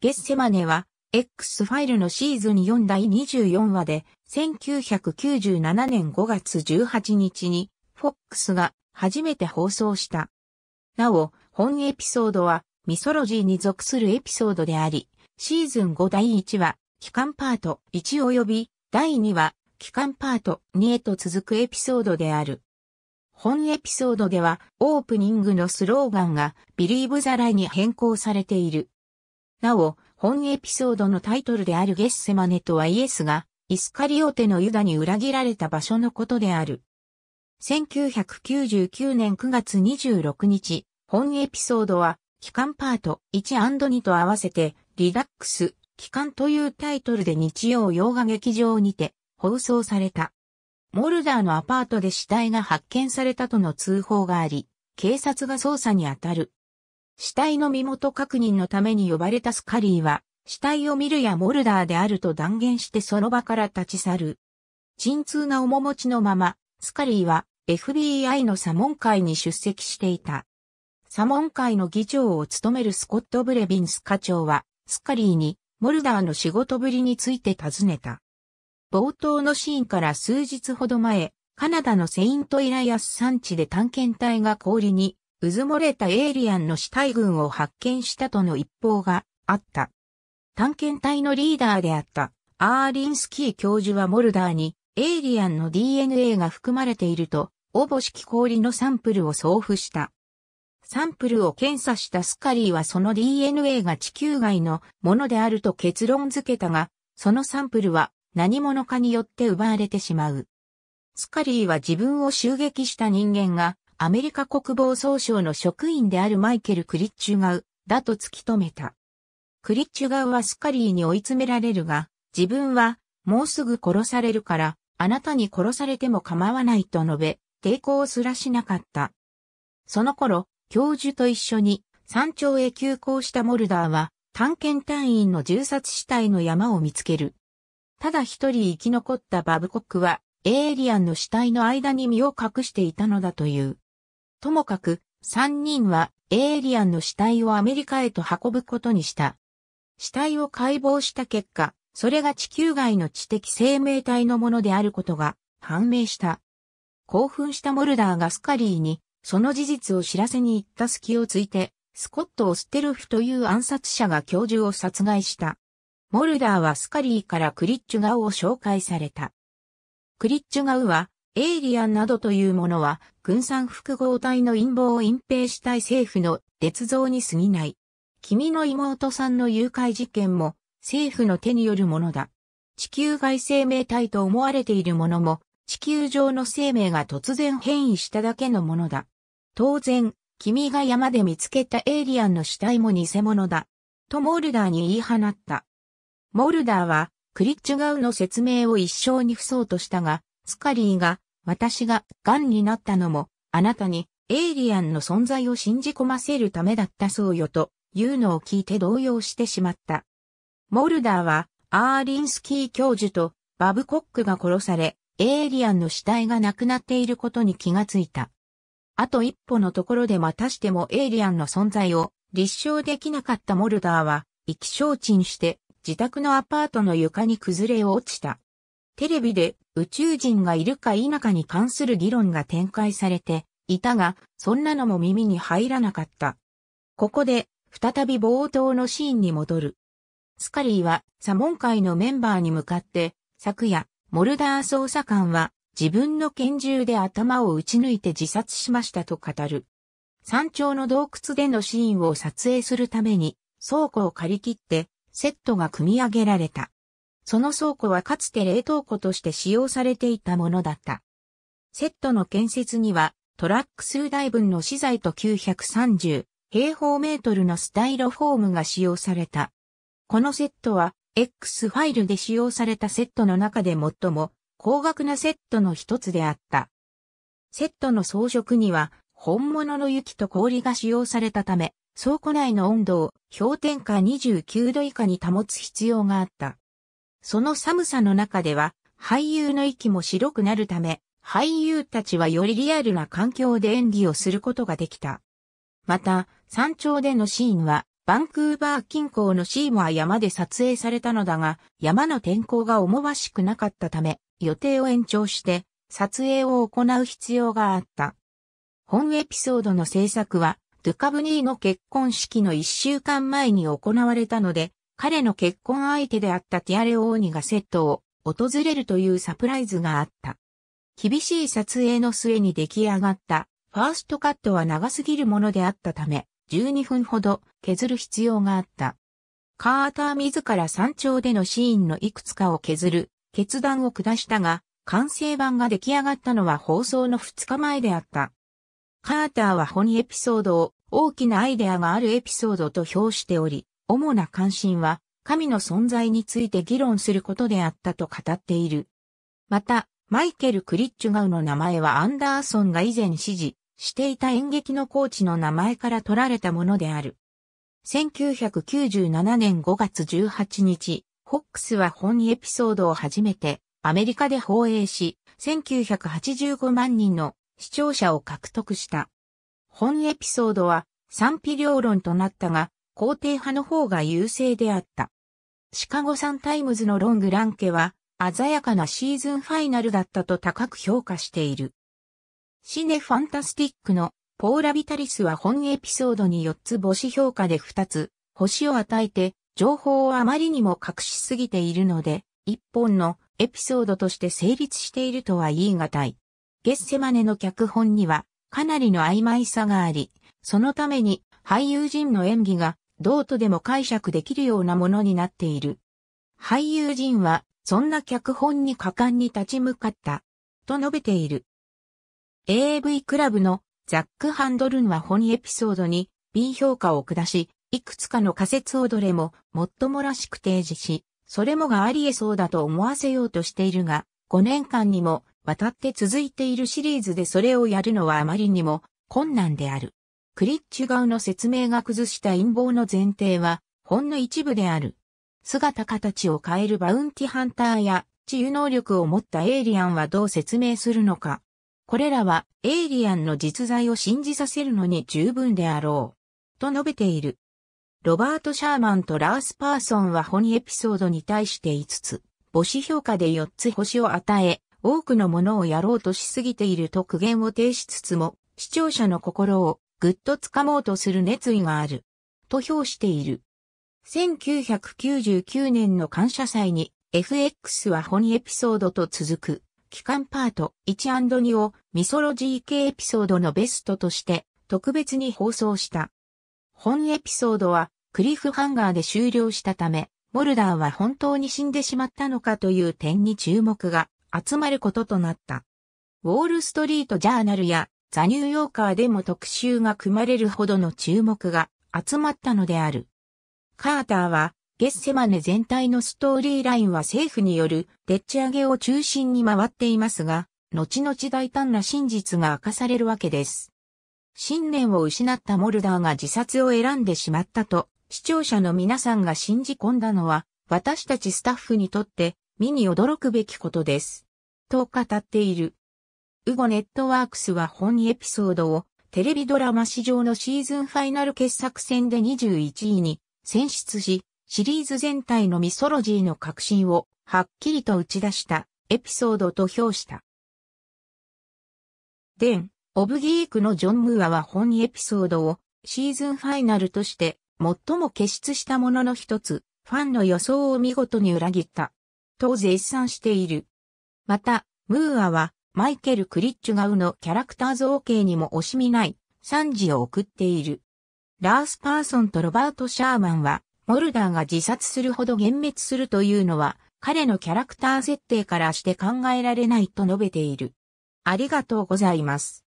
ゲッセマネは、X ファイルのシーズン4第24話で、1997年5月18日に、FOX が初めて放送した。なお、本エピソードは、ミソロジーに属するエピソードであり、シーズン5第1話、期間パート1及び、第2話、期間パート2へと続くエピソードである。本エピソードでは、オープニングのスローガンが、ビリーブザライに変更されている。なお、本エピソードのタイトルであるゲッセマネとはイエスが、イスカリオテのユダに裏切られた場所のことである。1999年9月26日、本エピソードは、機関パート 1&2 と合わせて、リラックス、機関というタイトルで日曜洋画劇場にて放送された。モルダーのアパートで死体が発見されたとの通報があり、警察が捜査に当たる。死体の身元確認のために呼ばれたスカリーは、死体を見るやモルダーであると断言してその場から立ち去る。鎮痛な面持ちのまま、スカリーは FBI の査問会に出席していた。査問会の議長を務めるスコット・ブレビンス課長は、スカリーにモルダーの仕事ぶりについて尋ねた。冒頭のシーンから数日ほど前、カナダのセイントイライアス産地で探検隊が氷にうずもれたエイリアンの死体群を発見したとの一報があった。探検隊のリーダーであったアーリンスキー教授はモルダーにエイリアンの DNA が含まれていると、おぼしき氷のサンプルを送付した。サンプルを検査したスカリーはその DNA が地球外のものであると結論付けたが、そのサンプルは何者かによって奪われてしまう。スカリーは自分を襲撃した人間がアメリカ国防総省の職員であるマイケル・クリッチュガウだと突き止めた。クリッチュガウはスカリーに追い詰められるが、自分はもうすぐ殺されるから、あなたに殺されても構わないと述べ、抵抗すらしなかった。その頃、教授と一緒に山頂へ急行したモルダーは、探検隊員の銃殺死体の山を見つける。ただ一人生き残ったバブコックは、エイリアンの死体の間に身を隠していたのだという。ともかく、三人はエイリアンの死体をアメリカへと運ぶことにした。死体を解剖した結果、それが地球外の知的生命体のものであることが判明した。興奮したモルダーがスカリーに、その事実を知らせに行った隙をついて、スコット・オステルフという暗殺者が教授を殺害した。モルダーはスカリーからクリッチュガウを紹介された。クリッチュガウはエイリアンなどというものは、軍産複合体の陰謀を隠蔽したい政府の捏造に過ぎない。君の妹さんの誘拐事件も、政府の手によるものだ。地球外生命体と思われているものも、地球上の生命が突然変異しただけのものだ。当然、君が山で見つけたエイリアンの死体も偽物だ。とモルダーに言い放った。モルダーは、クリッチュガウの説明を一生に付そうとしたが、スカリーが私が癌になったのも、あなたにエイリアンの存在を信じ込ませるためだったそうよというのを聞いて動揺してしまった。モルダーは、アーリンスキー教授とバブコックが殺され、エイリアンの死体がなくなっていることに気がついた。あと一歩のところでまたしてもエイリアンの存在を立証できなかったモルダーは、意気消沈して自宅のアパートの床に崩れ落ちた。テレビで宇宙人がいるか否かに関する議論が展開されていたが、そんなのも耳に入らなかった。ここで、再び冒頭のシーンに戻る。スカリーは、サモン会のメンバーに向かって、昨夜、モルダー捜査官は、自分の拳銃で頭を撃ち抜いて自殺しましたと語る。山頂の洞窟でのシーンを撮影するために、倉庫を借り切って、セットが組み上げられた。その倉庫はかつて冷凍庫として使用されていたものだった。セットの建設には、トラック数台分の資材と930平方メートルのスタイロフォームが使用された。このセットは X ファイルで使用されたセットの中で最も高額なセットの一つであった。セットの装飾には本物の雪と氷が使用されたため、倉庫内の温度を氷点下29度以下に保つ必要があった。その寒さの中では、俳優の息も白くなるため、俳優たちはよりリアルな環境で演技をすることができた。また、山頂でのシーンは、バンクーバー近郊のシーモア山で撮影されたのだが、山の天候が思わしくなかったため、予定を延長して、撮影を行う必要があった。本エピソードの制作は、ドゥカブニーの結婚式の一週間前に行われたので、彼の結婚相手であったティアレオーニがセットを訪れるというサプライズがあった。厳しい撮影の末に出来上がったファーストカットは長すぎるものであったため、12分ほど削る必要があった。カーター自ら山頂でのシーンのいくつかを削る決断を下したが、完成版が出来上がったのは放送の2日前であった。カーターはホニエピソードを大きなアイデアがあるエピソードと評しており、主な関心は、神の存在について議論することであったと語っている。また、マイケル・クリッチュガウの名前はアンダーソンが以前指示していた演劇のコーチの名前から取られたものである。1997年5月18日、ホックスは本エピソードを初めてアメリカで放映し、1985万人の視聴者を獲得した。本エピソードは賛否両論となったが、肯定派の方が優勢であった。シカゴサンタイムズのロングラン家は、鮮やかなシーズンファイナルだったと高く評価している。シネファンタスティックのポーラ・ビタリスは本エピソードに4つ星評価で2つ、星を与えて、情報をあまりにも隠しすぎているので、1本のエピソードとして成立しているとは言い難い。ゲッセマネの脚本には、かなりの曖昧さがあり、そのために俳優陣の演技がどうとでも解釈できるようなものになっている。俳優陣は、そんな脚本に果敢に立ち向かった、と述べている。a v クラブのザック・ハンドルンは本エピソードに B 評価を下し、いくつかの仮説をどれも、もっともらしく提示し、それもがありえそうだと思わせようとしているが、5年間にも、わたって続いているシリーズでそれをやるのはあまりにも困難である。クリッチュガウの説明が崩した陰謀の前提は、ほんの一部である。姿形を変えるバウンティハンターや、治癒能力を持ったエイリアンはどう説明するのか。これらは、エイリアンの実在を信じさせるのに十分であろう。と述べている。ロバート・シャーマンとラース・パーソンは本エピソードに対して5つ、母子評価で4つ星を与え、多くのものをやろうとしすぎていると苦言を呈しつつも、視聴者の心をぐっと掴もうとする熱意がある。と評している。1999年の感謝祭に FX は本エピソードと続く期間パート 1&2 をミソロ GK エピソードのベストとして特別に放送した。本エピソードはクリフハンガーで終了したため、モルダーは本当に死んでしまったのかという点に注目が集まることとなった。ウォールストリートジャーナルやザ・ニューヨーカーでも特集が組まれるほどの注目が集まったのである。カーターは、ゲッセマネ全体のストーリーラインは政府によるでっち上げを中心に回っていますが、後々大胆な真実が明かされるわけです。信念を失ったモルダーが自殺を選んでしまったと、視聴者の皆さんが信じ込んだのは、私たちスタッフにとって、身に驚くべきことです。と語っている。ウゴネットワークスは本エピソードをテレビドラマ史上のシーズンファイナル傑作戦で21位に選出し、シリーズ全体のミソロジーの革新をはっきりと打ち出したエピソードと評した。デン、オブギークのジョン・ムーアは本エピソードをシーズンファイナルとして最も傑出したものの一つ、ファンの予想を見事に裏切った。と絶賛している。また、ムーアはマイケル・クリッチュガウのキャラクター造形にも惜しみない賛辞を送っている。ラース・パーソンとロバート・シャーマンは、モルダーが自殺するほど幻滅するというのは、彼のキャラクター設定からして考えられないと述べている。ありがとうございます。